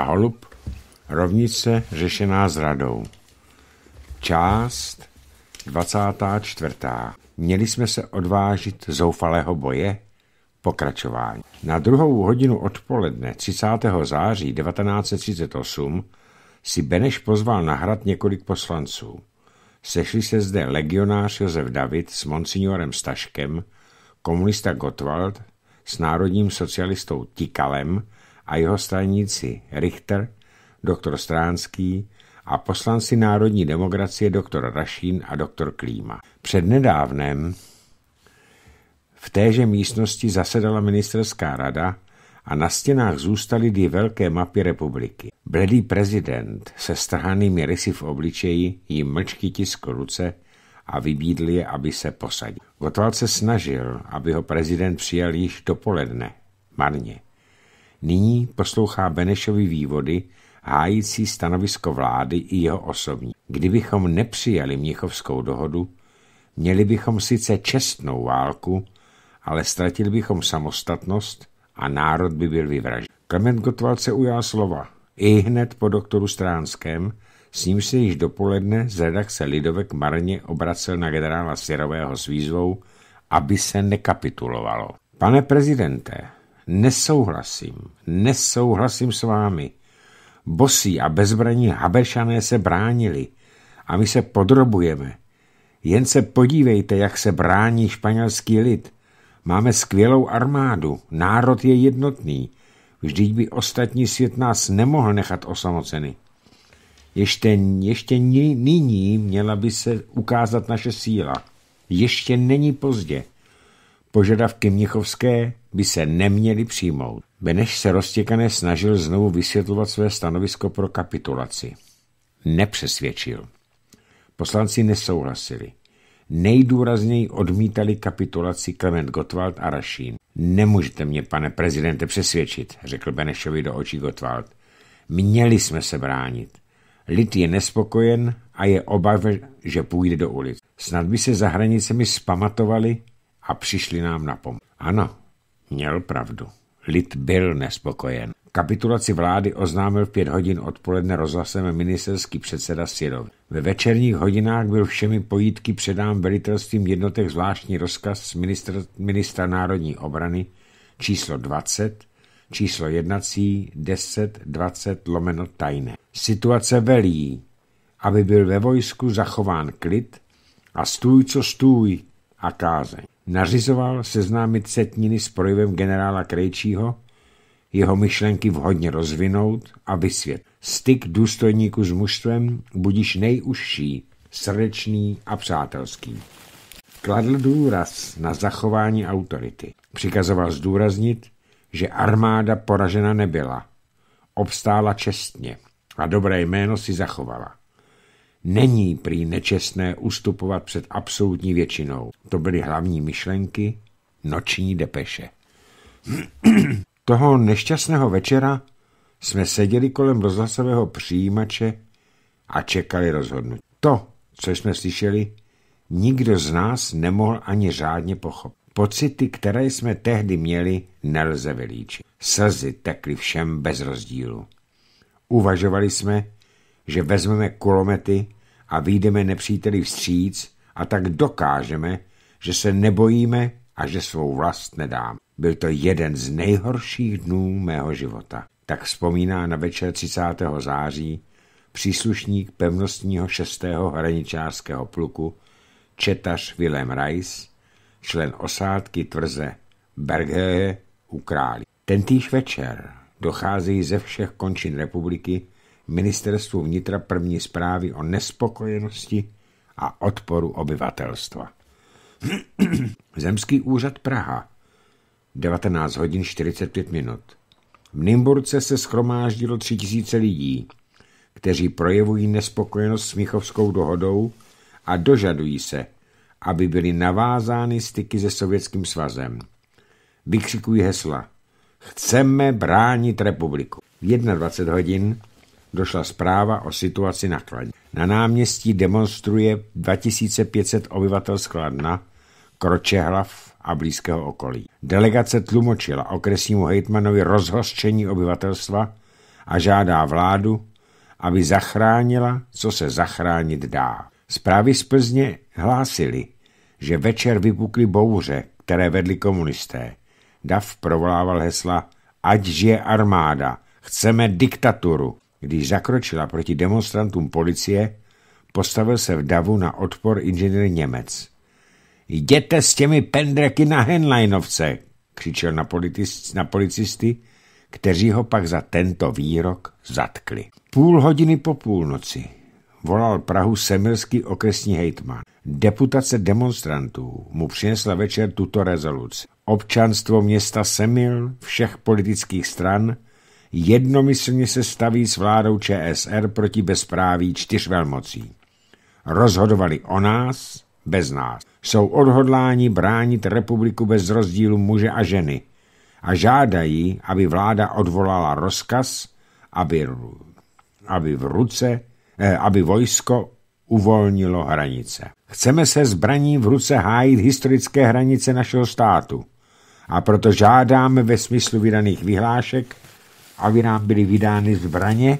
Holub. rovnice řešená zradou. Část 24. Měli jsme se odvážit zoufalého boje? Pokračování. Na druhou hodinu odpoledne 30. září 1938 si Beneš pozval na hrad několik poslanců. Sešli se zde legionář Josef David s monsignorem Staškem, komunista Gottwald s národním socialistou Tikalem a jeho straníci Richter, doktor Stránský a poslanci Národní demokracie doktor Rašín a doktor Klíma. Přednedávnem v téže místnosti zasedala ministerská rada a na stěnách zůstaly dvě velké mapy republiky. Bledý prezident se strhanými rysy v obličeji jim mlčky tiskl ruce a vybídl je, aby se posadil. Gotwald se snažil, aby ho prezident přijal již dopoledne. Marně. Nyní poslouchá Benešovi vývody, hájící stanovisko vlády i jeho osobní. Kdybychom nepřijali Mnichovskou dohodu, měli bychom sice čestnou válku, ale ztratili bychom samostatnost a národ by byl vyvražen. Klement Gottwald se ujal slova. I hned po doktoru Stránském, s ním se již dopoledne z redakce Lidovek marně obracel na generála Sirového s výzvou, aby se nekapitulovalo. Pane prezidente, Nesouhlasím, nesouhlasím s vámi. Bosí a bezbraní habešané se bránili a my se podrobujeme. Jen se podívejte, jak se brání španělský lid. Máme skvělou armádu, národ je jednotný. Vždyť by ostatní svět nás nemohl nechat osamoceny. Ještě, ještě nyní měla by se ukázat naše síla. Ještě není pozdě požadavky Mnichovské by se neměly přijmout. Beneš se roztěkané snažil znovu vysvětlovat své stanovisko pro kapitulaci. Nepřesvědčil. Poslanci nesouhlasili. Nejdůrazněji odmítali kapitulaci Klement Gottwald a Rašín. Nemůžete mě, pane prezidente, přesvědčit, řekl Benešovi do očí Gottwald. Měli jsme se bránit. Lid je nespokojen a je obav, že půjde do ulic. Snad by se za hranicemi spamatovali a přišli nám na pomoc. Ano, měl pravdu. Lid byl nespokojen. Kapitulaci vlády oznámil v pět hodin odpoledne rozhlasem ministerský předseda Sirov. Ve večerních hodinách byl všemi pojítky předám velitelstvím jednotek zvláštní rozkaz ministr, ministra národní obrany číslo 20, číslo jednací 20, lomeno tajné. Situace velí, aby byl ve vojsku zachován klid a stůj, co stůj a kázeň nařizoval seznámit Setniny s projevem generála Krejčího, jeho myšlenky vhodně rozvinout a vysvět. Styk důstojníku s mužstvem budíš nejužší, srdečný a přátelský. Kladl důraz na zachování autority. Přikazoval zdůraznit, že armáda poražena nebyla. Obstála čestně a dobré jméno si zachovala. Není prý nečestné ustupovat před absolutní většinou. To byly hlavní myšlenky noční depeše. Toho nešťastného večera jsme seděli kolem rozhlasového přijímače a čekali rozhodnutí. To, co jsme slyšeli, nikdo z nás nemohl ani řádně pochopit. Pocity, které jsme tehdy měli, nelze vylíčit. Slzy tekly všem bez rozdílu. Uvažovali jsme, že vezmeme kulomety a výjdeme nepříteli vstříc a tak dokážeme, že se nebojíme a že svou vlast nedám. Byl to jeden z nejhorších dnů mého života. Tak vzpomíná na večer 30. září příslušník pevnostního 6. hraničářského pluku Četař Willem Reis, člen osádky tvrze Berghe u králi. Tentýž večer docházejí ze všech končin republiky ministerstvu vnitra první zprávy o nespokojenosti a odporu obyvatelstva. Zemský úřad Praha 19 hodin 45 minut. V Nymburce se schromáždilo 3000 lidí, kteří projevují nespokojenost s Michovskou dohodou a dožadují se, aby byly navázány styky se Sovětským svazem. Vykřikují hesla Chceme bránit republiku. V 21 hodin došla zpráva o situaci na Kladně. Na náměstí demonstruje 2500 obyvatel z Kladna, Kročehlav a blízkého okolí. Delegace tlumočila okresnímu hejtmanovi rozhořčení obyvatelstva a žádá vládu, aby zachránila, co se zachránit dá. Zprávy z Plzně hlásily, že večer vypukly bouře, které vedli komunisté. Dav provolával hesla Ať žije armáda, chceme diktaturu. Když zakročila proti demonstrantům policie, postavil se v davu na odpor inženýr Němec. Jděte s těmi pendreky na Henleinovce, křičel na, na policisty, kteří ho pak za tento výrok zatkli. Půl hodiny po půlnoci volal Prahu Semilský okresní hejtman. Deputace demonstrantů mu přinesla večer tuto rezoluci. Občanstvo města Semil, všech politických stran jednomyslně se staví s vládou ČSR proti bezpráví čtyř velmocí. Rozhodovali o nás, bez nás. Jsou odhodláni bránit republiku bez rozdílu muže a ženy a žádají, aby vláda odvolala rozkaz, aby, aby v ruce, eh, aby vojsko uvolnilo hranice. Chceme se zbraní v ruce hájit historické hranice našeho státu a proto žádáme ve smyslu vydaných vyhlášek aby nám byly vydány zbraně,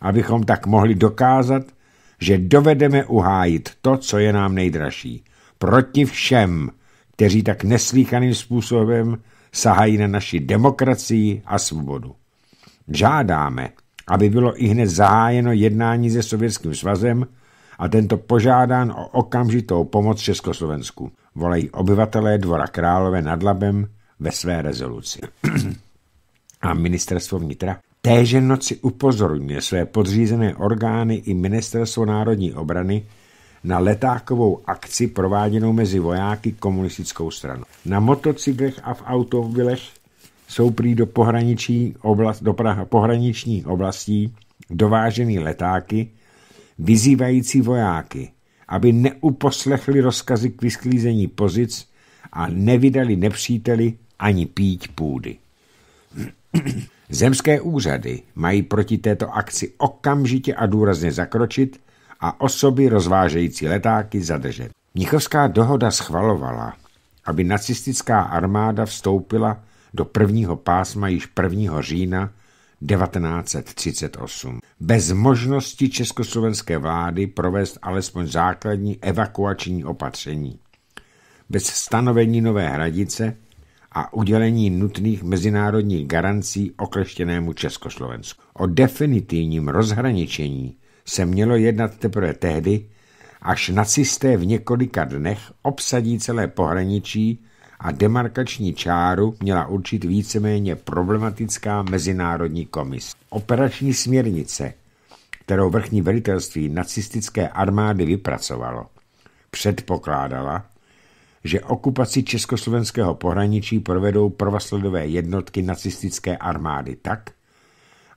abychom tak mohli dokázat, že dovedeme uhájit to, co je nám nejdražší. Proti všem, kteří tak neslíchaným způsobem sahají na naši demokracii a svobodu. Žádáme, aby bylo i hned zahájeno jednání se Sovětským svazem a tento požádán o okamžitou pomoc Československu. Volají obyvatelé Dvora Králové nad Labem ve své rezoluci. a ministerstvo vnitra téže noci upozorňuje své podřízené orgány i ministerstvo národní obrany na letákovou akci prováděnou mezi vojáky komunistickou stranou. Na motocyklech a v autovilech jsou prý do, pohraničí oblast, do Praha, pohraničních oblastí dovážený letáky, vyzývající vojáky, aby neuposlechli rozkazy k vysklízení pozic a nevydali nepříteli ani pít půdy. Zemské úřady mají proti této akci okamžitě a důrazně zakročit a osoby rozvážející letáky zadržet. Mnichovská dohoda schvalovala, aby nacistická armáda vstoupila do prvního pásma již 1. října 1938. Bez možnosti československé vlády provést alespoň základní evakuační opatření. Bez stanovení nové hradice – a udělení nutných mezinárodních garancí okleštěnému Československu. O definitivním rozhraničení se mělo jednat teprve tehdy, až nacisté v několika dnech obsadí celé pohraničí a demarkační čáru měla určit víceméně problematická mezinárodní komis. Operační směrnice, kterou vrchní velitelství nacistické armády vypracovalo, předpokládala, že okupaci československého pohraničí provedou prvosledové jednotky nacistické armády tak,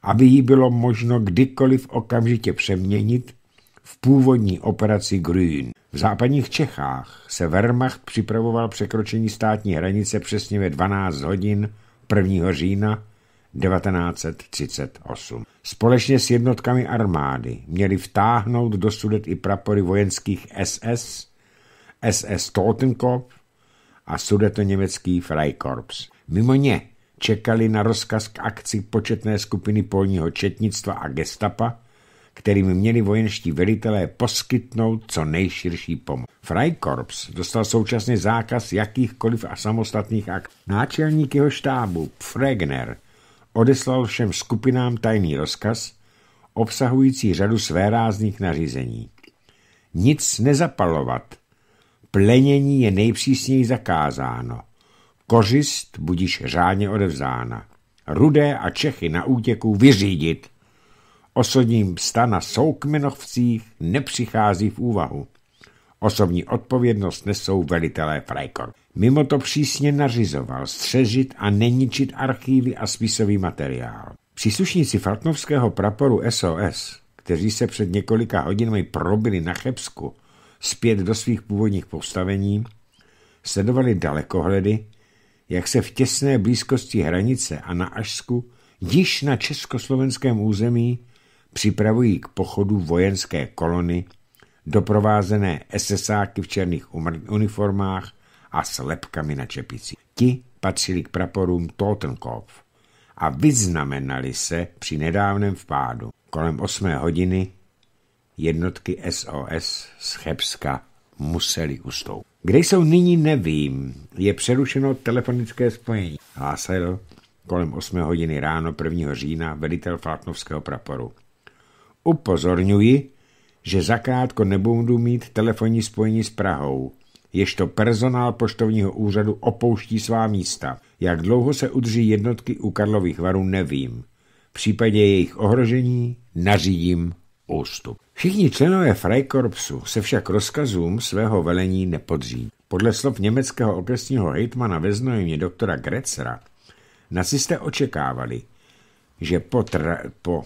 aby ji bylo možno kdykoliv okamžitě přeměnit v původní operaci Grün. V západních Čechách se Wehrmacht připravoval překročení státní hranice přesně ve 12 hodin 1. října 1938. Společně s jednotkami armády měli vtáhnout do sudet i prapory vojenských SS SS Totenkopf a německý Freikorps. Mimo ně čekali na rozkaz k akci početné skupiny polního četnictva a gestapa, kterým měli vojenští velitelé poskytnout co nejširší pomoc. Freikorps dostal současně zákaz jakýchkoliv a samostatných akt. Náčelník jeho štábu, Fregner, odeslal všem skupinám tajný rozkaz, obsahující řadu svérázných nařízení. Nic nezapalovat, Plenění je nejpřísněji zakázáno. Kořist budíš řádně odevzána. Rudé a Čechy na útěku vyřídit. Osodním psta na soukmenovcích nepřichází v úvahu. Osobní odpovědnost nesou velitelé Freikor. Mimo to přísně nařizoval střežit a neničit archívy a spisový materiál. Příslušníci Fartnovského praporu SOS, kteří se před několika hodinami probili na Chebsku, zpět do svých původních postavení, sledovali dalekohledy, jak se v těsné blízkosti hranice a na Ašsku, již na československém území, připravují k pochodu vojenské kolony, doprovázené SSáky v černých uniformách a s lepkami na čepici. Ti patřili k praporům Totenkopf a vyznamenali se při nedávném vpádu. Kolem 8 hodiny Jednotky SOS z Chebska museli ustoupit. Kde jsou nyní, nevím. Je přerušeno telefonické spojení. Hlásil kolem 8 hodiny ráno 1. října velitel Flátnovského praporu. Upozorňuji, že zakrátko nebudu mít telefonní spojení s Prahou, to personál poštovního úřadu opouští svá místa. Jak dlouho se udrží jednotky u Karlových varů, nevím. V případě jejich ohrožení nařídím ústup. Všichni členové Freikorpsu se však rozkazům svého velení nepodří. Podle slov německého okresního hejtmana ve Znojmě doktora Grecera nacisté očekávali, že po, tra- po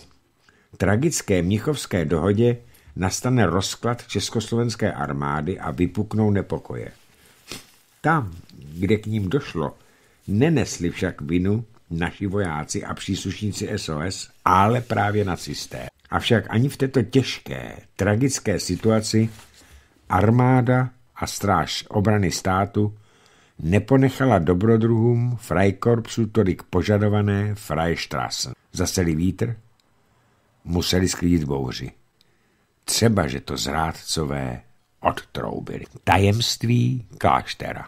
tragické mnichovské dohodě nastane rozklad československé armády a vypuknou nepokoje. Tam, kde k ním došlo, nenesli však vinu naši vojáci a příslušníci SOS, ale právě nacisté. Avšak ani v této těžké, tragické situaci armáda a stráž obrany státu neponechala dobrodruhům Freikorpsu tolik požadované Freistrasse. Zaseli vítr, museli sklidit bouři. Třeba, že to zrádcové odtroubili. Tajemství kláštera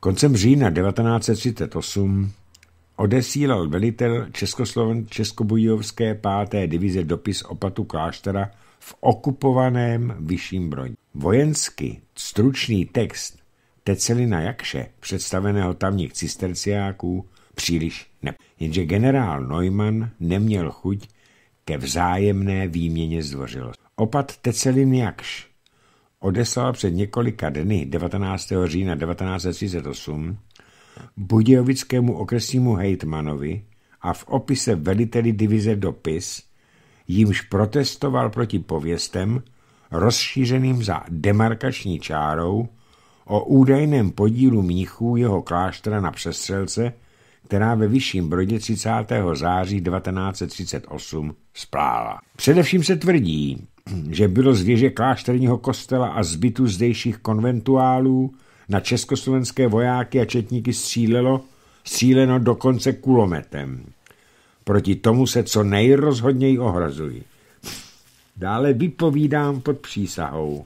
Koncem října 1938 odesílal velitel Českosloven Českobujovské páté divize dopis opatu kláštera v okupovaném Vyšším Brodě. Vojensky stručný text Tecelina Jakše, představeného tamních cisterciáků, příliš ne. Jenže generál Neumann neměl chuť ke vzájemné výměně zdvořilosti. Opat Tecelin Jakš odeslal před několika dny 19. října 1938 budějovickému okresnímu hejtmanovi a v opise veliteli divize dopis, jímž protestoval proti pověstem, rozšířeným za demarkační čárou, o údajném podílu mnichů jeho kláštera na přestřelce, která ve Vyšším Brodě 30. září 1938 splála. Především se tvrdí, že bylo z věže klášterního kostela a zbytu zdejších konventuálů na československé vojáky a četníky střílelo, stříleno dokonce kulometem. Proti tomu se co nejrozhodněji ohrazují. Dále vypovídám pod přísahou,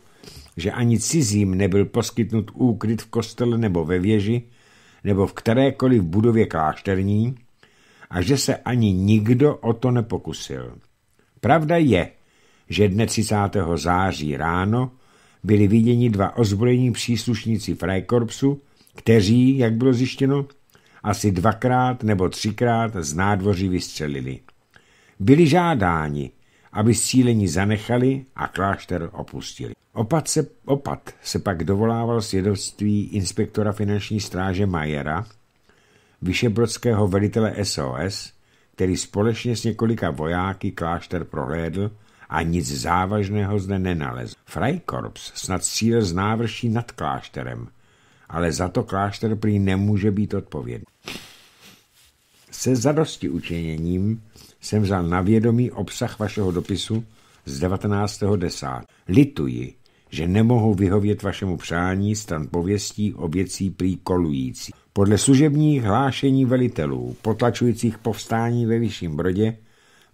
že ani cizím nebyl poskytnut úkryt v kostele nebo ve věži, nebo v kterékoliv budově klášterní a že se ani nikdo o to nepokusil. Pravda je, že dne 30. září ráno byli viděni dva ozbrojení příslušníci Freikorpsu, kteří, jak bylo zjištěno, asi dvakrát nebo třikrát z nádvoří vystřelili. Byli žádáni, aby střílení zanechali a klášter opustili. Opat se, opat se pak dovolával svědectví inspektora finanční stráže Majera, vyšebrodského velitele SOS, který společně s několika vojáky klášter prohlédl a nic závažného zde nenalezl. Freikorps snad cíl z návrší nad klášterem, ale za to klášter prý nemůže být odpovědný. Se zadosti učiněním jsem vzal na vědomí obsah vašeho dopisu z 19.10. Lituji, že nemohu vyhovět vašemu přání stran pověstí o věcí prý kolující. Podle služebních hlášení velitelů, potlačujících povstání ve Vyšším Brodě,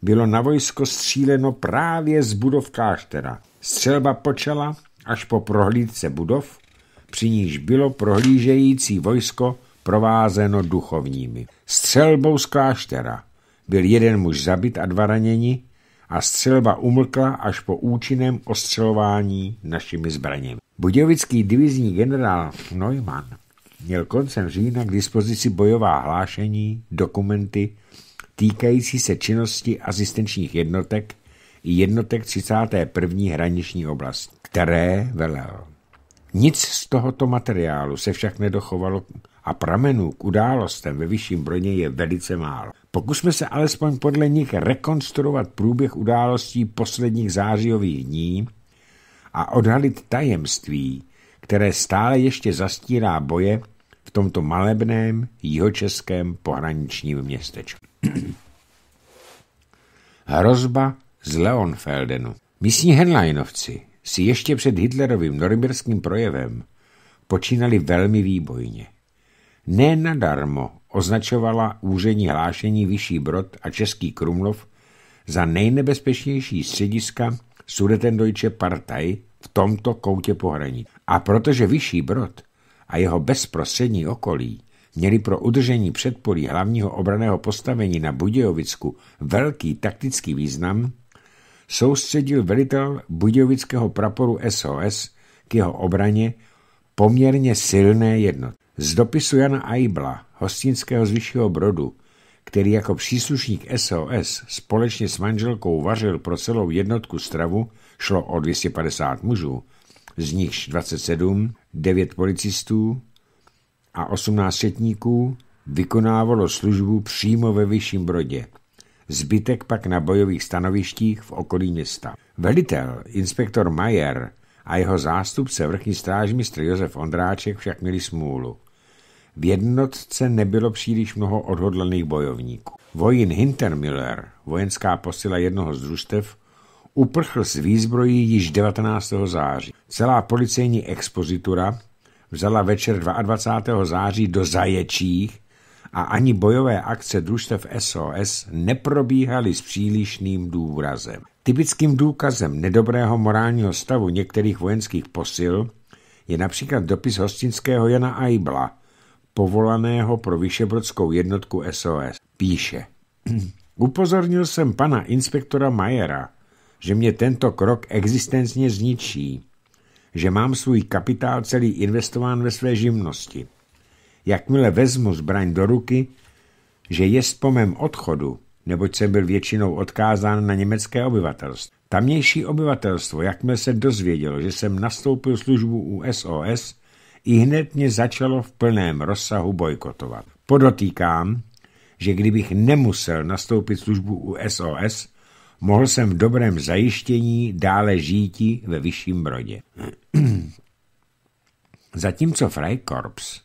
bylo na vojsko stříleno právě z budov kláštera. Střelba počala až po prohlídce budov, při níž bylo prohlížející vojsko provázeno duchovními. Střelbou z kláštera byl jeden muž zabit a dva raněni a střelba umlkla až po účinném ostřelování našimi zbraněmi. Budějovický divizní generál Neumann měl koncem října k dispozici bojová hlášení, dokumenty týkající se činnosti asistenčních jednotek i jednotek 31. hraniční oblasti, které velel. Nic z tohoto materiálu se však nedochovalo a pramenů k událostem ve vyšším broně je velice málo. Pokusme se alespoň podle nich rekonstruovat průběh událostí posledních zářijových dní a odhalit tajemství, které stále ještě zastírá boje v tomto malebném jihočeském pohraničním městečku. Hrozba z Leonfeldenu. Místní headlinovci si ještě před Hitlerovým norimberským projevem počínali velmi výbojně. Ne nadarmo označovala úřední hlášení Vyšší Brod a Český Krumlov za nejnebezpečnější střediska Sudetendeutsche Partei v tomto koutě pohraní. A protože Vyšší Brod a jeho bezprostřední okolí měli pro udržení předpolí hlavního obraného postavení na Budějovicku velký taktický význam, soustředil velitel budějovického praporu SOS k jeho obraně poměrně silné jednoty. Z dopisu Jana Aibla, hostinského z Vyššího Brodu, který jako příslušník SOS společně s manželkou vařil pro celou jednotku stravu, šlo o 250 mužů, z nichž 27 9 policistů a 18 šetníků vykonávalo službu přímo ve Vyšším Brodě. Zbytek pak na bojových stanovištích v okolí města. Velitel, inspektor Majer a jeho zástupce vrchní strážmistr Josef Ondráček však měli smůlu. V jednotce nebylo příliš mnoho odhodlaných bojovníků. Vojín Hintermüller, vojenská posila jednoho z družstev, Uprchl s výzbrojí již 19. září. Celá policejní expozitura vzala večer 22. září do zaječích a ani bojové akce družstev SOS neprobíhaly s přílišným důrazem. Typickým důkazem nedobrého morálního stavu některých vojenských posil je například dopis hostinského Jana Aibla, povolaného pro Vyšebrodskou jednotku SOS. Píše, upozornil jsem pana inspektora Majera, že mě tento krok existenčně zničí, že mám svůj kapitál celý investován ve své živnosti. Jakmile vezmu zbraň do ruky, že jest po mém odchodu, neboť jsem byl většinou odkázán na německé obyvatelstvo. Tamnější obyvatelstvo, jakmile se dozvědělo, že jsem nastoupil službu u SOS, i hned mě začalo v plném rozsahu bojkotovat. Podotýkám, že kdybych nemusel nastoupit službu u SOS, mohl jsem v dobrém zajištění dále žíti ve vyšším brodě. Zatímco Freikorps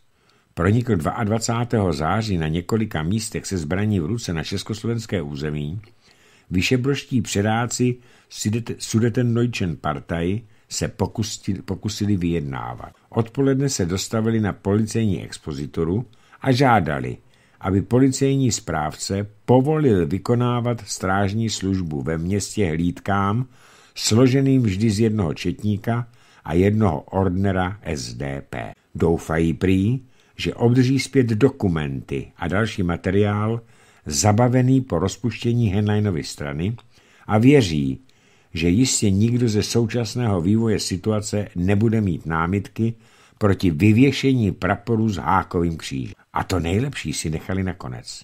pronikl 22. září na několika místech se zbraní v ruce na československé území, vyšebroští předáci Sudeten Partei se pokusili, pokusili vyjednávat. Odpoledne se dostavili na policejní expozitoru a žádali, aby policejní správce povolil vykonávat strážní službu ve městě hlídkám, složeným vždy z jednoho četníka a jednoho ordnera SDP. Doufají prý, že obdrží zpět dokumenty a další materiál zabavený po rozpuštění Henleinovy strany a věří, že jistě nikdo ze současného vývoje situace nebude mít námitky proti vyvěšení praporu s hákovým křížem. A to nejlepší si nechali nakonec.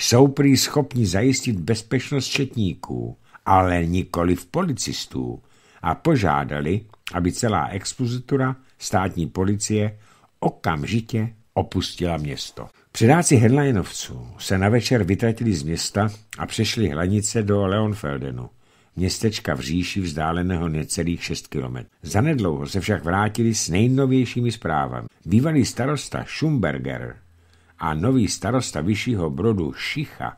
Jsou prý schopni zajistit bezpečnost četníků, ale nikoli v policistů a požádali, aby celá expozitura státní policie okamžitě opustila město. Předáci Henleinovců se na večer vytratili z města a přešli hranice do Leonfeldenu městečka v říši vzdáleného necelých 6 kilometrů. Zanedlouho se však vrátili s nejnovějšími zprávami. Bývalý starosta Schumberger a nový starosta vyššího brodu Šicha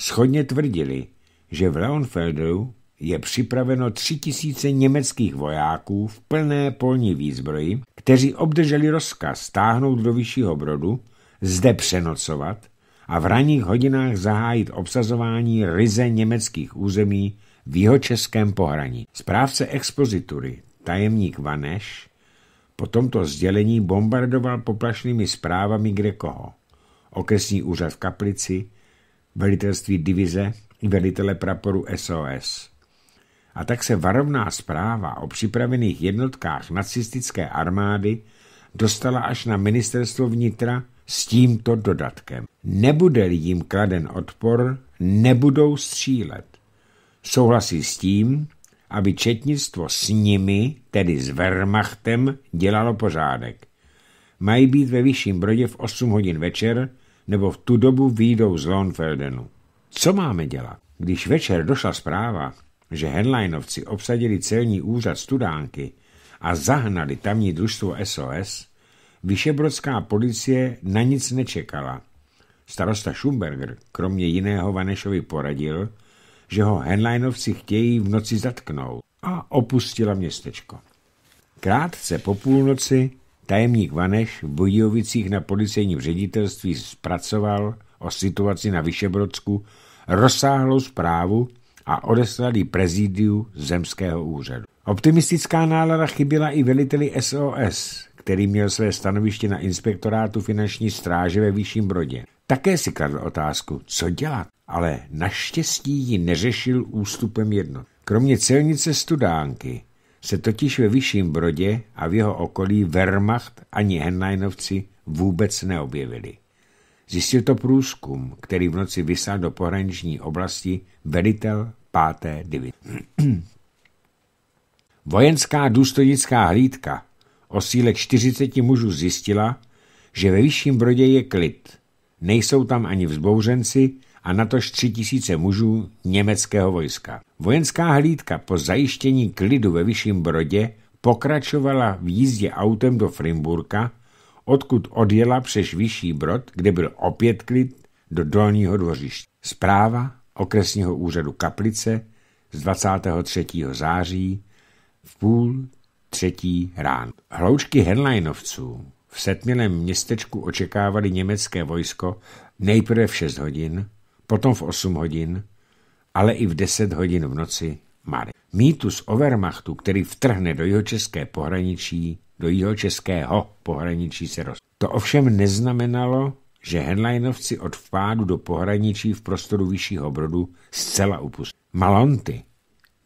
schodně tvrdili, že v Leonfeldu je připraveno tři tisíce německých vojáků v plné polní výzbroji, kteří obdrželi rozkaz stáhnout do vyššího brodu, zde přenocovat a v ranních hodinách zahájit obsazování ryze německých území v jihočeském pohraní. Správce expozitury, tajemník Vaneš, po tomto sdělení bombardoval poplašnými zprávami kde koho. Okresní úřad v Kaplici, velitelství divize i velitele praporu SOS. A tak se varovná zpráva o připravených jednotkách nacistické armády dostala až na ministerstvo vnitra s tímto dodatkem. Nebude-li jim kladen odpor, nebudou střílet souhlasí s tím, aby četnictvo s nimi, tedy s Wehrmachtem, dělalo pořádek. Mají být ve Vyšším Brodě v 8 hodin večer, nebo v tu dobu výjdou z Lonfeldenu. Co máme dělat? Když večer došla zpráva, že Henleinovci obsadili celní úřad studánky a zahnali tamní družstvo SOS, Vyšebrodská policie na nic nečekala. Starosta Schumberger kromě jiného Vanešovi poradil, že ho Henleinovci chtějí v noci zatknout a opustila městečko. Krátce po půlnoci tajemník Vaneš v Budějovicích na policejním ředitelství zpracoval o situaci na Vyšebrodsku rozsáhlou zprávu a odeslal ji prezidiu zemského úřadu. Optimistická nálada chyběla i veliteli SOS, který měl své stanoviště na inspektorátu finanční stráže ve Vyšším Brodě. Také si kladl otázku, co dělat, ale naštěstí ji neřešil ústupem jedno. Kromě celnice Studánky se totiž ve Vyšším Brodě a v jeho okolí Wehrmacht ani Henleinovci vůbec neobjevili. Zjistil to průzkum, který v noci vysal do pohraniční oblasti velitel 5. divize. Vojenská důstojnická hlídka o síle 40 mužů zjistila, že ve vyšším brodě je klid. Nejsou tam ani vzbouřenci a natož tři tisíce mužů německého vojska. Vojenská hlídka po zajištění klidu ve vyšším brodě pokračovala v jízdě autem do Frimburka, odkud odjela přes vyšší brod, kde byl opět klid, do dolního dvořiště. Zpráva okresního úřadu Kaplice z 23. září v půl Třetí rán. Hloučky Henleinovců v setmělém městečku očekávali německé vojsko nejprve v 6 hodin, potom v 8 hodin, ale i v 10 hodin v noci Mare. Mýtus o Wehrmachtu, který vtrhne do jeho české pohraničí, do jeho českého pohraničí se roz. To ovšem neznamenalo, že Henleinovci od vpádu do pohraničí v prostoru Vyššího Brodu zcela upustili. Malonty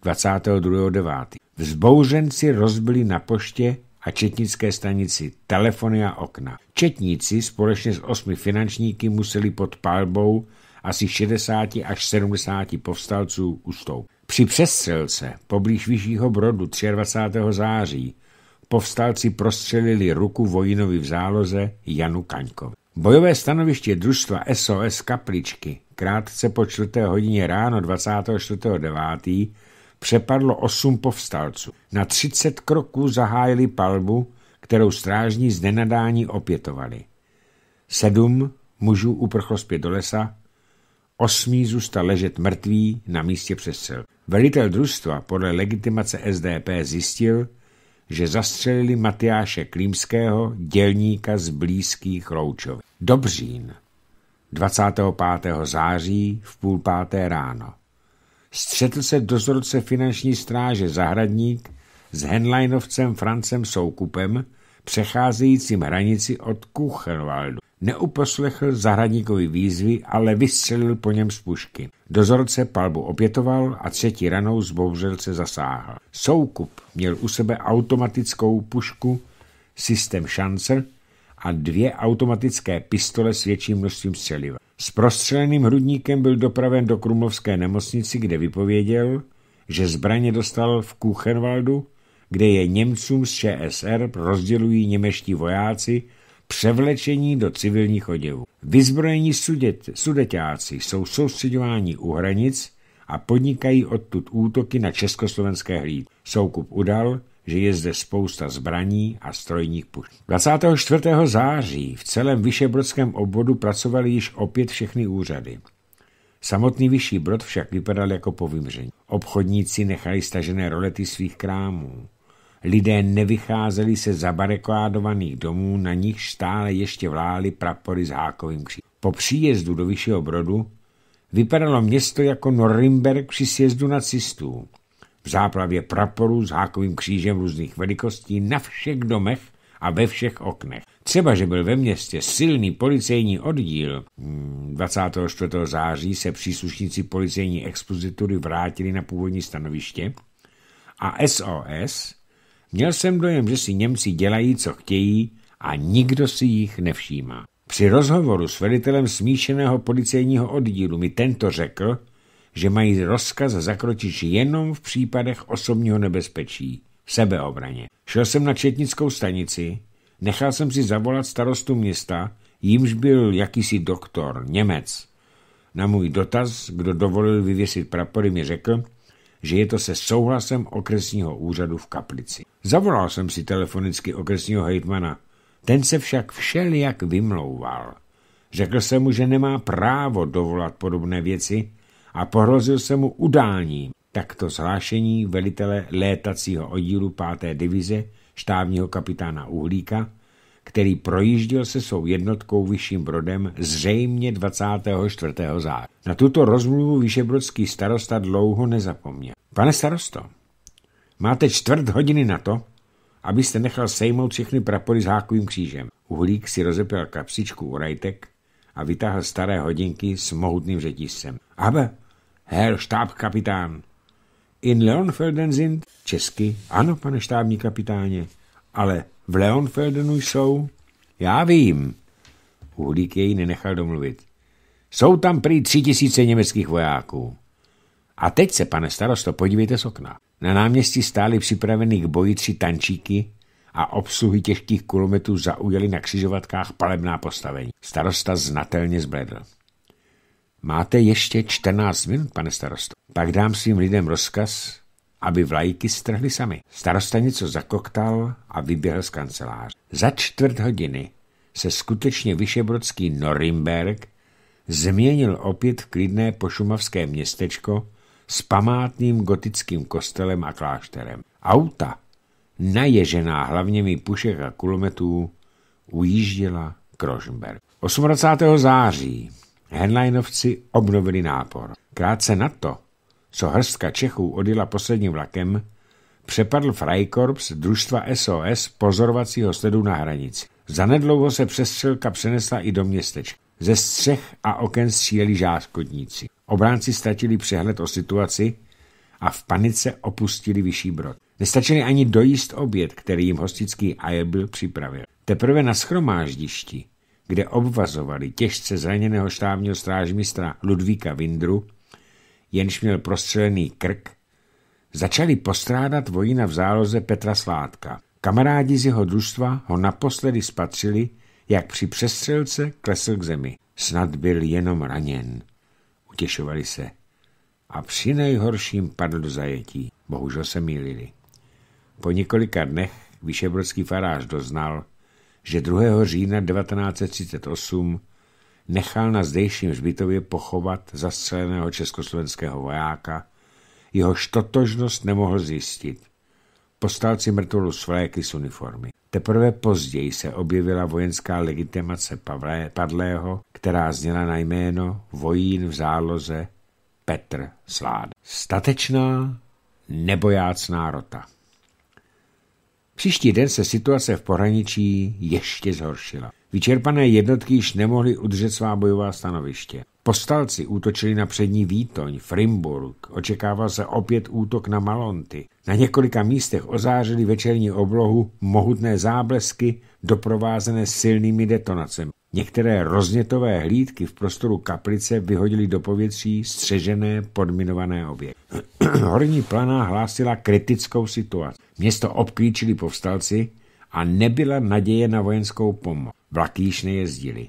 22.9. Zbouřenci rozbili na poště a četnické stanici telefony a okna. Četníci společně s osmi finančníky museli pod palbou asi 60 až 70 povstalců ustou. Při přestřelce poblíž Vyššího brodu 23. září povstalci prostřelili ruku vojinovi v záloze Janu Kaňkovi. Bojové stanoviště družstva SOS Kapličky krátce po čtvrté hodině ráno 9 přepadlo osm povstalců. Na třicet kroků zahájili palbu, kterou strážní z nenadání opětovali. Sedm mužů uprchlo zpět do lesa, osmý zůstal ležet mrtvý na místě přesel. Velitel družstva podle legitimace SDP zjistil, že zastřelili Matyáše Klímského, dělníka z blízkých Roučov. Dobřín, 25. září v půl páté ráno. Střetl se dozorce finanční stráže Zahradník s Henleinovcem Francem Soukupem, přecházejícím hranici od Kuchenwaldu. Neuposlechl zahradníkovi výzvy, ale vystřelil po něm z pušky. Dozorce palbu opětoval a třetí ranou z bouřelce zasáhl. Soukup měl u sebe automatickou pušku systém šancer a dvě automatické pistole s větším množstvím střeliva. S prostřeleným hrudníkem byl dopraven do Krumlovské nemocnici, kde vypověděl, že zbraně dostal v Kuchenwaldu, kde je Němcům z ČSR rozdělují němeští vojáci převlečení do civilních oděvů. Vyzbrojení sudetáci jsou soustředováni u hranic a podnikají odtud útoky na československé hlíd. Soukup udal, že je zde spousta zbraní a strojních puš. 24. září v celém Vyšebrodském obvodu pracovali již opět všechny úřady. Samotný Vyšší Brod však vypadal jako po vymření. Obchodníci nechali stažené rolety svých krámů. Lidé nevycházeli se zabarekádovaných domů, na nich stále ještě vlály prapory s hákovým křížem. Po příjezdu do Vyššího Brodu vypadalo město jako Norimberg při sjezdu nacistů v záplavě praporů s hákovým křížem různých velikostí na všech domech a ve všech oknech. Třeba, že byl ve městě silný policejní oddíl, 24. Hmm, září se příslušníci policejní expozitury vrátili na původní stanoviště a SOS, měl jsem dojem, že si Němci dělají, co chtějí a nikdo si jich nevšímá. Při rozhovoru s velitelem smíšeného policejního oddílu mi tento řekl, že mají rozkaz zakročit jenom v případech osobního nebezpečí, v sebeobraně. Šel jsem na četnickou stanici, nechal jsem si zavolat starostu města, jímž byl jakýsi doktor, Němec. Na můj dotaz, kdo dovolil vyvěsit prapory, mi řekl, že je to se souhlasem okresního úřadu v Kaplici. Zavolal jsem si telefonicky okresního hejtmana. Ten se však všelijak vymlouval. Řekl jsem mu, že nemá právo dovolat podobné věci, a pohrozil se mu udáním. Takto zhlášení velitele létacího oddílu 5. divize štávního kapitána Uhlíka, který projížděl se svou jednotkou vyšším brodem zřejmě 24. září. Na tuto rozmluvu vyšebrodský starosta dlouho nezapomněl. Pane starosto, máte čtvrt hodiny na to, abyste nechal sejmout všechny prapory s hákovým křížem. Uhlík si rozepěl kapsičku u rajtek a vytáhl staré hodinky s mohutným řetízcem. Abe, Herr Štábkapitán. In Leonfelden sind česky, ano, pane štábní kapitáně, ale v Leonfeldenu jsou, já vím. Uhlík jej nenechal domluvit. Jsou tam prý tři tisíce německých vojáků. A teď se, pane starosto, podívejte z okna. Na náměstí stály připraveny k boji tři tančíky a obsluhy těžkých kulometů zaujaly na křižovatkách palebná postavení. Starosta znatelně zbledl. Máte ještě 14 minut, pane starosto. Pak dám svým lidem rozkaz, aby vlajky strhly sami. Starosta něco zakoktal a vyběhl z kanceláře. Za čtvrt hodiny se skutečně vyšebrodský Norimberg změnil opět v klidné pošumavské městečko s památným gotickým kostelem a klášterem. Auta, naježená hlavněmi pušek a kulometů, ujížděla Krožmberg. 28. září Henleinovci obnovili nápor. Krátce na to, co hrstka Čechů odjela posledním vlakem, přepadl Freikorps družstva SOS pozorovacího sledu na hranici. Zanedlouho se přestřelka přenesla i do městečka. Ze střech a oken stříleli žáskodníci. Obránci ztratili přehled o situaci a v panice opustili vyšší brod. Nestačili ani dojíst oběd, který jim hostický Ajebl připravil. Teprve na schromáždišti kde obvazovali těžce zraněného štávního strážmistra Ludvíka Vindru, jenž měl prostřelený krk, začali postrádat vojina v záloze Petra Sládka. Kamarádi z jeho družstva ho naposledy spatřili, jak při přestřelce klesl k zemi. Snad byl jenom raněn. Utěšovali se. A při nejhorším padl do zajetí. Bohužel se mýlili. Po několika dnech Vyšebrodský farář doznal, že 2. října 1938 nechal na zdejším hřbitově pochovat zastřeleného československého vojáka, jeho totožnost nemohl zjistit. Postal si mrtvolu s z uniformy. Teprve později se objevila vojenská legitimace Pavle Padlého, která zněla na jméno vojín v záloze Petr Slád. Statečná, nebojácná rota. Příští den se situace v pohraničí ještě zhoršila. Vyčerpané jednotky již nemohly udržet svá bojová stanoviště. Postalci útočili na přední Výtoň, Frimburg, očekával se opět útok na Malonty. Na několika místech ozářili večerní oblohu mohutné záblesky doprovázené silnými detonacemi. Některé roznětové hlídky v prostoru kaplice vyhodily do povětří střežené podminované objekty. Horní plana hlásila kritickou situaci. Město obklíčili povstalci a nebyla naděje na vojenskou pomoc. Vlaky již nejezdili.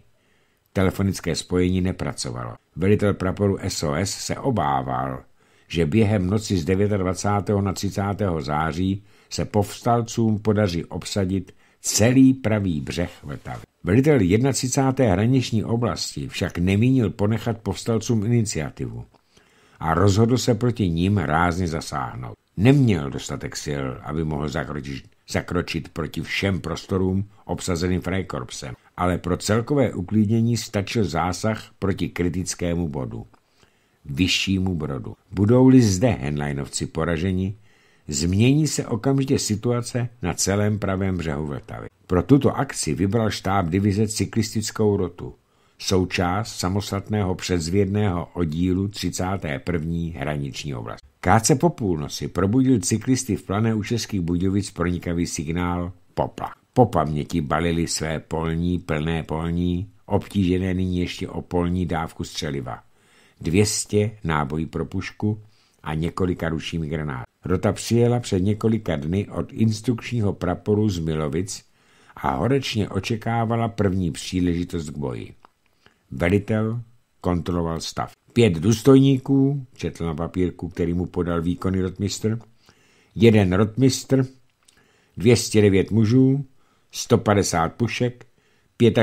Telefonické spojení nepracovalo. Velitel praporu SOS se obával, že během noci z 29. na 30. září se povstalcům podaří obsadit celý pravý břeh Vltavy. Velitel 31. hraniční oblasti však nemínil ponechat povstalcům iniciativu a rozhodl se proti ním rázně zasáhnout. Neměl dostatek sil, aby mohl zakročit, zakročit proti všem prostorům obsazeným Freikorpsem, ale pro celkové uklidnění stačil zásah proti kritickému bodu. Vyššímu brodu. Budou-li zde Henleinovci poraženi, změní se okamžitě situace na celém pravém břehu Vltavy. Pro tuto akci vybral štáb divize cyklistickou rotu, součást samostatného předzvědného oddílu 31. hraniční oblasti. Krátce po půlnoci probudil cyklisty v plané u Českých Budějovic pronikavý signál popla. Po paměti balili své polní, plné polní, obtížené nyní ještě o polní dávku střeliva. 200 nábojí pro pušku a několika ruším granát. Rota přijela před několika dny od instrukčního praporu z Milovic a horečně očekávala první příležitost k boji. Velitel kontroloval stav. Pět důstojníků, četl na papírku, který mu podal výkonný rotmistr, jeden rotmistr, 209 mužů, 150 pušek,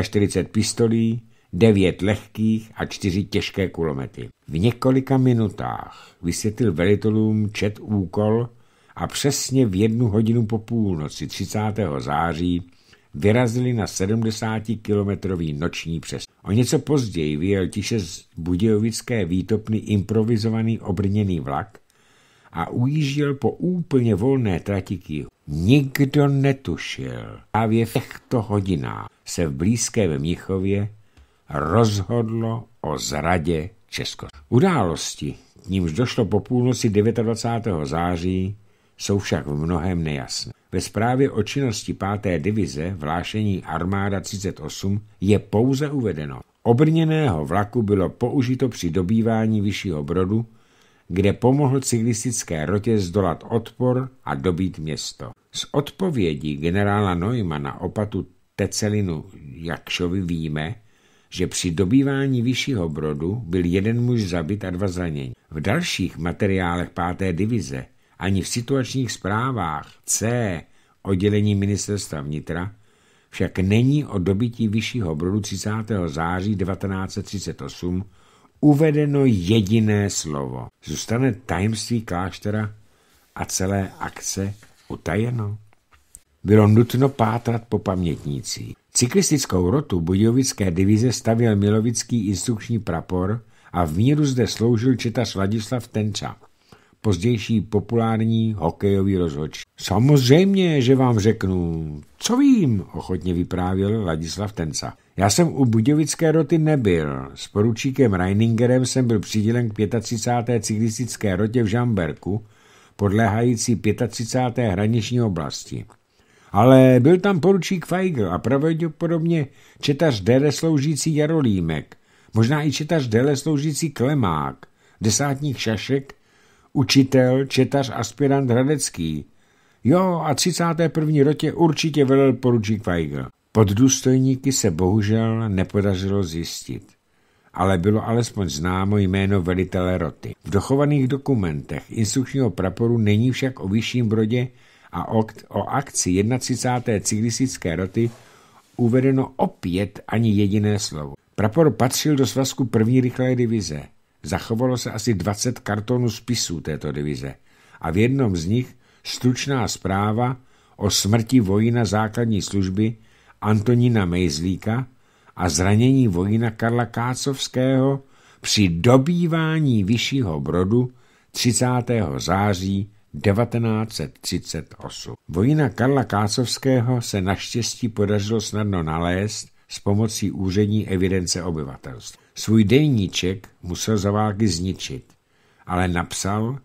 45 pistolí, devět lehkých a čtyři těžké kulomety. V několika minutách vysvětlil velitelům čet úkol a přesně v jednu hodinu po půlnoci 30. září vyrazili na 70-kilometrový noční přes. O něco později vyjel tiše z budějovické výtopny improvizovaný obrněný vlak a ujížděl po úplně volné trati Nikdo netušil. a v těchto hodinách se v blízkém Mnichově rozhodlo o zradě Česko. Události, k nímž došlo po půlnoci 29. září, jsou však v mnohem nejasné. Ve zprávě o činnosti 5. divize vlášení armáda 38 je pouze uvedeno. Obrněného vlaku bylo použito při dobývání Vyššího Brodu, kde pomohl cyklistické rotě zdolat odpor a dobít město. Z odpovědi generála Neumana opatu Tecelinu Jakšovi víme, že při dobývání vyššího brodu byl jeden muž zabit a dva zraněni. V dalších materiálech páté divize ani v situačních zprávách C oddělení ministerstva vnitra však není o dobití vyššího brodu 30. září 1938 uvedeno jediné slovo. Zůstane tajemství kláštera a celé akce utajeno. Bylo nutno pátrat po pamětnících. Cyklistickou rotu budějovické divize stavěl Milovický instrukční prapor a v míru zde sloužil četař Sladislav Tenča, pozdější populární hokejový rozhoč. Samozřejmě, že vám řeknu, co vím, ochotně vyprávěl Ladislav Tenca. Já jsem u Budějovické roty nebyl. S poručíkem Reiningerem jsem byl přidělen k 35. cyklistické rotě v Žamberku, podléhající 35. hraniční oblasti ale byl tam poručík Feigl a pravděpodobně četař Dele sloužící Jarolímek, možná i četař Dele sloužící Klemák, desátník Šašek, učitel, četař, aspirant Hradecký. Jo, a 31. rotě určitě velel poručík Feigl. Pod důstojníky se bohužel nepodařilo zjistit, ale bylo alespoň známo jméno velitele roty. V dochovaných dokumentech instrukčního praporu není však o vyšším brodě a o, o akci 31. cyklistické roty uvedeno opět ani jediné slovo. Prapor patřil do svazku první rychlé divize. Zachovalo se asi 20 kartonů spisů této divize a v jednom z nich stručná zpráva o smrti vojina základní služby Antonína Mejzlíka a zranění vojina Karla Kácovského při dobývání Vyššího Brodu 30. září 1938. Vojina Karla Kácovského se naštěstí podařilo snadno nalézt s pomocí úřední evidence obyvatelstva. Svůj deníček musel za války zničit, ale napsal,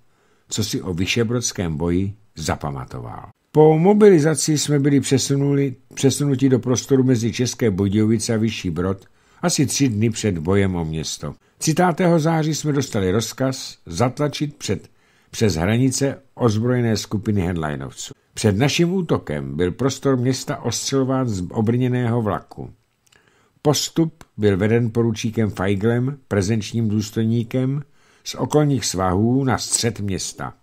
co si o vyšebrodském boji zapamatoval. Po mobilizaci jsme byli přesunuli, přesunuti do prostoru mezi České Budějovice a Vyšší Brod asi tři dny před bojem o město. 30. září jsme dostali rozkaz zatlačit před, přes hranice ozbrojené skupiny headlinovců. Před naším útokem byl prostor města ostřelován z obrněného vlaku. Postup byl veden poručíkem Feiglem, prezenčním důstojníkem, z okolních svahů na střed města.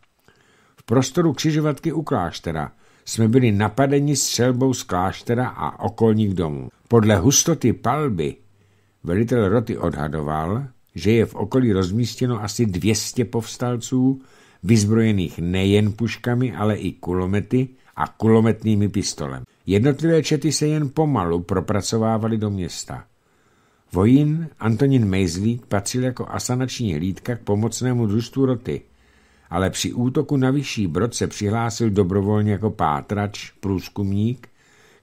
V prostoru křižovatky u kláštera jsme byli napadeni střelbou z kláštera a okolních domů. Podle hustoty palby velitel roty odhadoval, že je v okolí rozmístěno asi 200 povstalců, vyzbrojených nejen puškami, ale i kulomety a kulometnými pistolemi. Jednotlivé čety se jen pomalu propracovávaly do města. Vojín Antonín Mejzlík patřil jako asanační hlídka k pomocnému družstvu roty, ale při útoku na vyšší brod se přihlásil dobrovolně jako pátrač, průzkumník,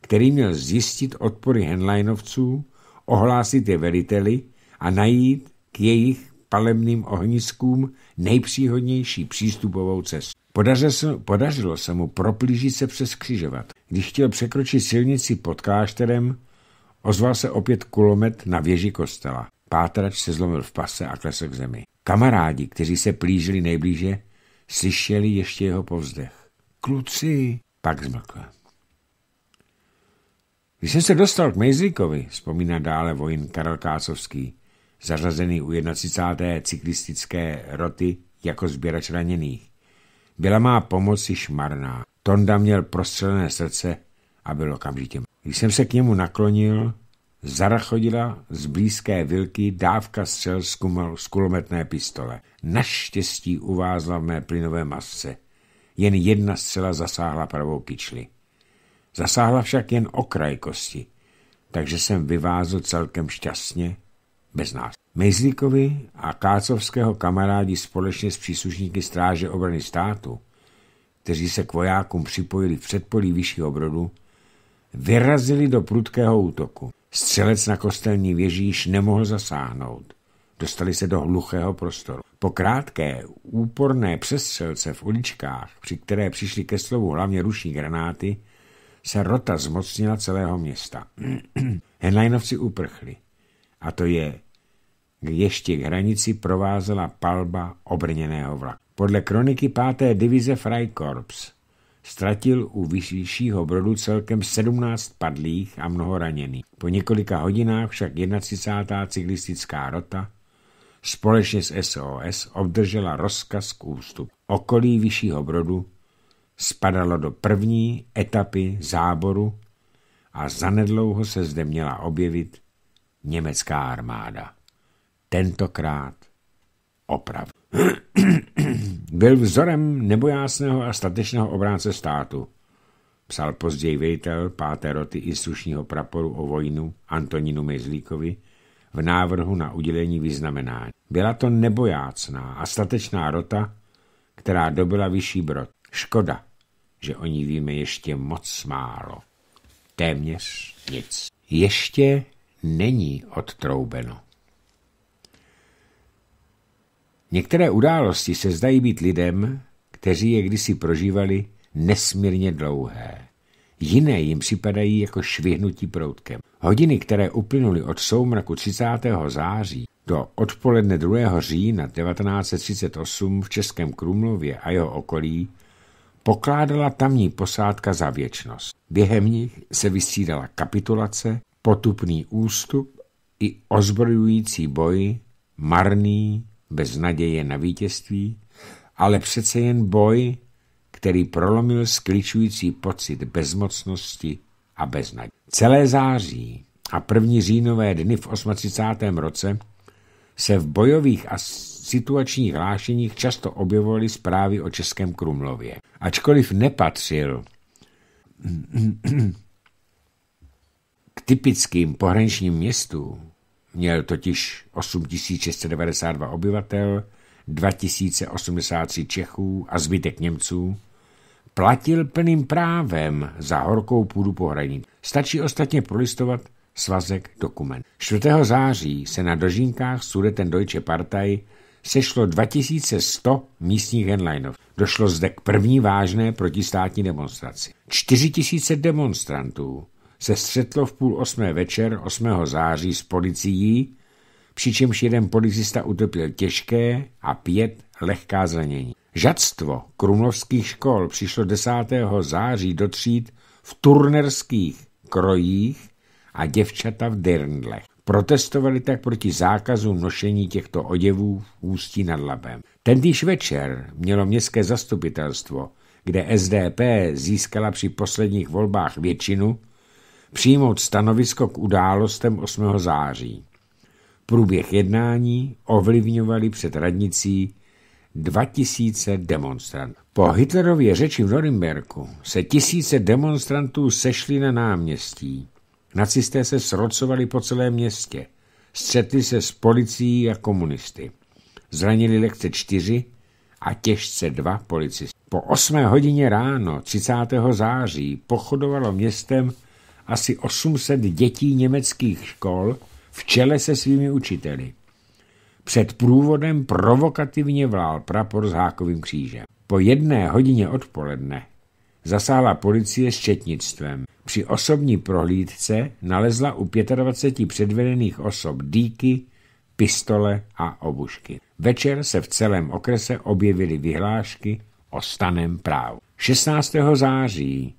který měl zjistit odpory henleinovců, ohlásit je veliteli a najít k jejich palemným ohniskům nejpříhodnější přístupovou cestu. Podařilo se, podařilo se mu proplížit se přes křižovat. Když chtěl překročit silnici pod klášterem, ozval se opět kulomet na věži kostela. Pátrač se zlomil v pase a klesl k zemi. Kamarádi, kteří se plížili nejblíže, slyšeli ještě jeho povzdech. Kluci! Pak zmlkl. Když jsem se dostal k Mejzlíkovi, vzpomíná dále vojín Karel Kácovský, zařazený u 31. cyklistické roty jako sběrač raněných. Byla má pomoc již marná. Tonda měl prostřelené srdce a byl okamžitě. Když jsem se k němu naklonil, zarachodila z blízké vilky dávka střel z, kumel, z kulometné pistole. Naštěstí uvázla v mé plynové masce. Jen jedna střela zasáhla pravou kyčli. Zasáhla však jen okraj kosti, takže jsem vyvázl celkem šťastně bez nás. Mejzlíkovi a Kácovského kamarádi společně s příslušníky stráže obrany státu, kteří se k vojákům připojili v předpolí vyššího obrodu, vyrazili do prudkého útoku. Střelec na kostelní věži již nemohl zasáhnout. Dostali se do hluchého prostoru. Po krátké, úporné přestřelce v uličkách, při které přišli ke slovu hlavně ruční granáty, se rota zmocnila celého města. Henlajnovci uprchli a to je ještě k hranici provázela palba obrněného vlaku. Podle kroniky 5. divize Freikorps ztratil u vyššího brodu celkem 17 padlých a mnoho raněných. Po několika hodinách však 31. cyklistická rota společně s SOS obdržela rozkaz k ústupu. Okolí vyššího brodu spadalo do první etapy záboru a zanedlouho se zde měla objevit německá armáda. Tentokrát opravdu. Byl vzorem nebojásného a statečného obránce státu, psal později velitel páté roty slušního praporu o vojnu Antonínu Mezlíkovi v návrhu na udělení vyznamenání. Byla to nebojácná a statečná rota, která dobila vyšší brod. Škoda, že o ní víme ještě moc málo. Téměř nic. Ještě není odtroubeno. Některé události se zdají být lidem, kteří je kdysi prožívali, nesmírně dlouhé. Jiné jim připadají jako švihnutí proutkem. Hodiny, které uplynuly od soumraku 30. září do odpoledne 2. října 1938 v Českém Krumlově a jeho okolí, pokládala tamní posádka za věčnost. Během nich se vystřídala kapitulace potupný ústup i ozbrojující boj, marný, bez naděje na vítězství, ale přece jen boj, který prolomil skličující pocit bezmocnosti a beznaděje. Celé září a první říjnové dny v 38. roce se v bojových a situačních hlášeních často objevovaly zprávy o Českém Krumlově. Ačkoliv nepatřil k typickým pohraničním městům měl totiž 8692 obyvatel, 2083 Čechů a zbytek Němců, platil plným právem za horkou půdu pohraní. Stačí ostatně prolistovat svazek dokument. 4. září se na dožínkách Sudeten Deutsche Partei sešlo 2100 místních henlinov. Došlo zde k první vážné protistátní demonstraci. 4000 demonstrantů se střetlo v půl osmé večer 8. září s policií, přičemž jeden policista utopil těžké a pět lehká zranění. Žadstvo krumlovských škol přišlo 10. září do tříd v turnerských krojích a děvčata v dirndlech. Protestovali tak proti zákazu nošení těchto oděvů v Ústí nad Labem. Tentýž večer mělo městské zastupitelstvo, kde SDP získala při posledních volbách většinu, přijmout stanovisko k událostem 8. září. Průběh jednání ovlivňovali před radnicí 2000 demonstrantů. Po Hitlerově řeči v Norimberku se tisíce demonstrantů sešly na náměstí. Nacisté se srocovali po celém městě. Střetli se s policií a komunisty. Zranili lekce čtyři a těžce dva policisty. Po 8 hodině ráno 30. září pochodovalo městem asi 800 dětí německých škol v čele se svými učiteli. Před průvodem provokativně vlál prapor s hákovým křížem. Po jedné hodině odpoledne zasáhla policie s četnictvem. Při osobní prohlídce nalezla u 25 předvedených osob dýky, pistole a obušky. Večer se v celém okrese objevily vyhlášky o stanem právu. 16. září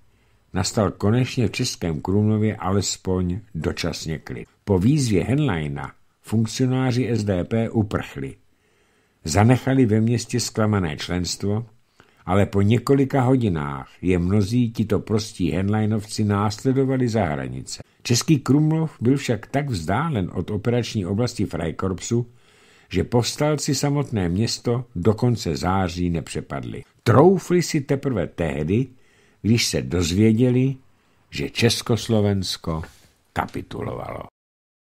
nastal konečně v Českém Krumlově alespoň dočasně klid. Po výzvě Henleina funkcionáři SDP uprchli. Zanechali ve městě zklamané členstvo, ale po několika hodinách je mnozí tito prostí henleinovci následovali za hranice. Český Krumlov byl však tak vzdálen od operační oblasti Freikorpsu, že povstalci samotné město do konce září nepřepadli. Troufli si teprve tehdy, když se dozvěděli, že Československo kapitulovalo.